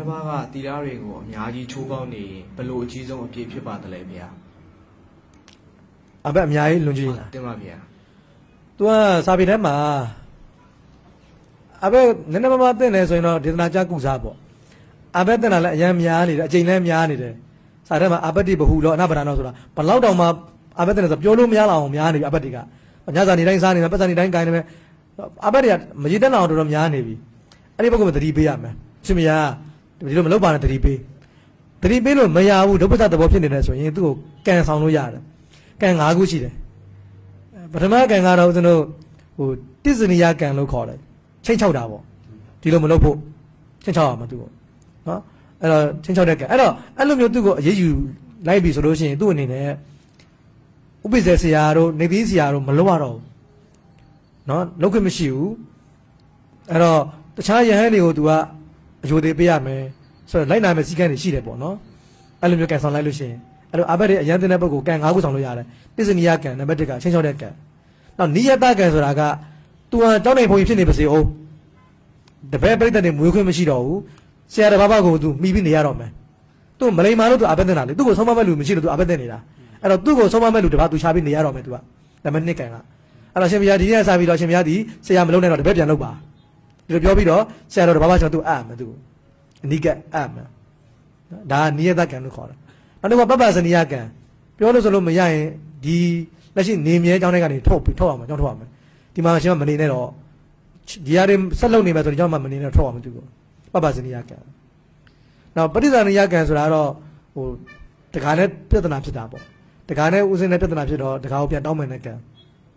တဘာကတီလာတွေကိုအများကြီးချိုးပေါက်နေဘလို့အကြီးဆုံးအပြည့်ဖြစ်ပါသလဲဗျာအဘက်အများကြီးလွန်ကျူးလားတင်ပါဗျာသူကစာပေထဲမှာအဘက်နည်းနည်းမမသိနေဆိုရင်တော့ဒေသနာကြကုစားပေါ့အဘက်တင်တာလည်းအရန်များနေတယ်အချိန်လည်းများနေတယ်စာထဲမှာအဘက်တိဘဟုလောအနဗဒါနောဆိုတာဘလောက်တောင်မှအဘက်တင်တယ်ဆိုပြောလို့မရအောင်များနေပြီအဘက်တိကညစာနေတိုင်းစားနေမယ်ပတ်စံနေတိုင်းကိုင်းနေမယ်အဘက်တွေကမရည်တက်အောင်တော်တော်များနေပြီအဲ့ဒီဘက်ကမသတိပေးရမယ်ရှင်မယားဒီလိုမလုပ်ပါနဲ့တတိပေးတတိပေးလို့မရဘူးဒုပ္ပဇသဘောဖြစ်နေတယ်ဆိုရင်သူ့ကိုကန်ဆောင်လို့ရတယ်ကန်၅ခုရှိတယ်ပထမကန်ကတော့ဦးဇင်းတို့ဟိုတစ္ဆနိယကန်လို့ခေါ်တယ်ချိန်ချောက်တာပေါ့ဒီလိုမလုပ်ဖို့ချိန်ချောက်ရမှာသူ့ကိုနော်အဲ့တော့ချိန်ချောက်တဲ့ကန်အဲ့တော့အဲ့လိုမျိုးသူ့ကိုအရေးယူလိုက်ပြီဆိုလို့ရှိရင်သူ့အနေနဲ့ဥပိ္ပဇေဆရာတို့နေသီးဆရာတို့မလုပ်ရတော့ဘူးနော်လုပ်ခွင့်မရှိဘူးအဲ့တော့တခြားယဟန်တွေကို तू ကအယိုသေးပေးရမယ်ဆိုတော့လိုက်နာမယ်စည်းကမ်းတွေရှိတယ်ပေါ့နော်အဲ့လိုမျိုးကန်ဆောင်လိုက်လို့ရှိရင်အဲ့လိုအဘက်တွေအရန်တင်တဲ့ပုဂ္ဂိုလ်ကန်၅ခုဆောင်လို့ရတယ်ပစ္စနိယကန်နံပါတ်၁ကချင်းချောက်တဲ့ကန်နောက်နိယတကန်ဆိုတာကသူဟာတောင်းနိုင်ဖို့ဖြစ်နေပါစေအောင်တပည့်ပြိတ္တတွေမွေးခွင့်မရှိတော့ဘူးဆရာတစ်ပါးပါကိုသူမိပြီးနေရတော့မယ်သူမလိမ္မာလို့သူအဘက်တင်တာလေသူ့ကိုဆုံးမမဲ့လူမရှိလို့သူအဘက်တင်နေတာအဲ့တော့သူ့ကိုဆုံးမမဲ့လူတစ်ပါးသူရှာပြီးနေရတော့မယ်သူကနံပါတ်၂ကန်ကအဲ့တော့ရှင်ဘုရားဒီနေ့ဆက်ပြီးတော့ရှင်ဘုရားဒီဆရာမလုံးနဲ့တော့တပည့်ပြန်လုပ်ပါဒီလိုပြောပြီးတော့ဆရာတော်တဘာမှကျွန်တော်သူ့အပ်မယ်သူ့အနိကအပ်မယ်ဒါကနိယတကံလို့ခေါ်တာနောက်တစ်ခုကပပ္ပစနိယကံပြောလို့ဆိုလို့မရရင်ဒီလက်ရှိနေမြဲအကြောင်းတွေကနေထုတ်ပြီးထုတ်အောင်အကြောင်းထုတ်အောင်ဒီမှာရှင်မနေနဲ့တော့ဒီရည်ဆက်လုပ်နေမယ်ဆိုတော့ကျွန်တော်မနေနဲ့ထုတ်အောင်မသူ့ကိုပပ္ပစနိယကံနောက်ပဋိသနိယကံဆိုတာတော့ဟိုတခါနဲ့ပြဿနာဖြစ်တာပေါ့တခါနဲ့ဦးစင်းနဲ့ပြဿနာဖြစ်တော့တခါကိုပြန်တောင်းမယ်နဲ့ကံ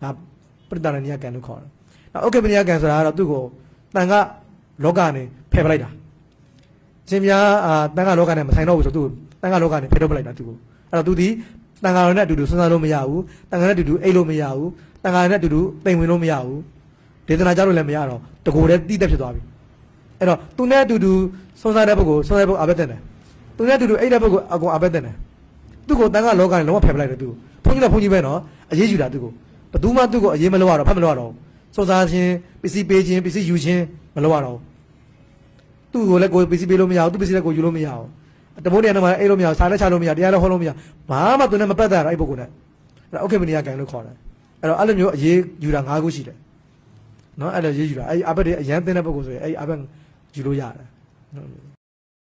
ဒါပဋိသနိယကံလို့ခေါ်တယ်နောက်ဥက္ကပနိယကံဆိုတာကတော့သူ့ကိုတန်ခါလောကနေဖယ်ပလိုက်တာရှင်ပြားအာတန်ခါလောကနဲ့မဆိုင်တော့ဘူးဆိုသူတန်ခါလောကနေဖယ်ထုတ်ပလိုက်တာသူကိုအဲ့တော့သူဒီတန်ခါရောနဲ့အတူတူစဉ်းစားလို့မရဘူးတန်ခါနဲ့အတူတူအိတ်လို့မရဘူးတန်ခါနဲ့အတူတူတိမ်ဝင်လို့မရဘူးဒေသနာကြလို့လည်းမရတော့တကူတည်းတိတက်ဖြစ်သွားပြီအဲ့တော့သူနဲ့အတူတူစဉ်းစားတဲ့ပုဂ္ဂိုလ်စဉ်းစားတဲ့ပုဂ္ဂိုလ်အဘက်တင်တယ်သူနဲ့အတူတူအိတ်တဲ့ပုဂ္ဂိုလ်အကုန်အဘက်တင်တယ်သူ့ကိုတန်ခါလောကနဲ့လုံးဝဖယ်ပလိုက်တယ်သူကိုဘုန်းကြီးကဘုန်းကြီးပဲနော်အရေးယူတာသူ့ကိုဘယ်သူမှသူ့ကိုအရေးမလို့ရတော့ဖတ်မလို့ရတော့ဘူးစောစားခြင်းပစ္စည်းပေးခြင်းပစ္စည်းယူခြင်းမလုပ်ရတော့ဘူးသူ့ကိုလည်းကိုယ်ပစ္စည်းပေးလို့မရဘူးသူ့ပစ္စည်းလည်းကိုယ်ယူလို့မရဘူးတမိုးတရားနဲ့မှအဲ့လိုမရဘူးစားလည်းချလို့မရတရားလည်းဟောလို့မရဘာမှသူနဲ့မပတ်သက်ရအဲ့ပုဂ္ဂိုလ်နဲ့အဲ့ဒါဥက္ကမဏိယကံလို့ခေါ်တယ်အဲ့တော့အဲ့လိုမျိုးအရေးယူတာ၅ခုရှိတယ်နော်အဲ့လိုရေးယူတာအဲ့အဘက်တွေအရန်သိတဲ့ပုဂ္ဂိုလ်ဆိုရင်အဲ့အဘက်ယူလို့ရတယ်နော်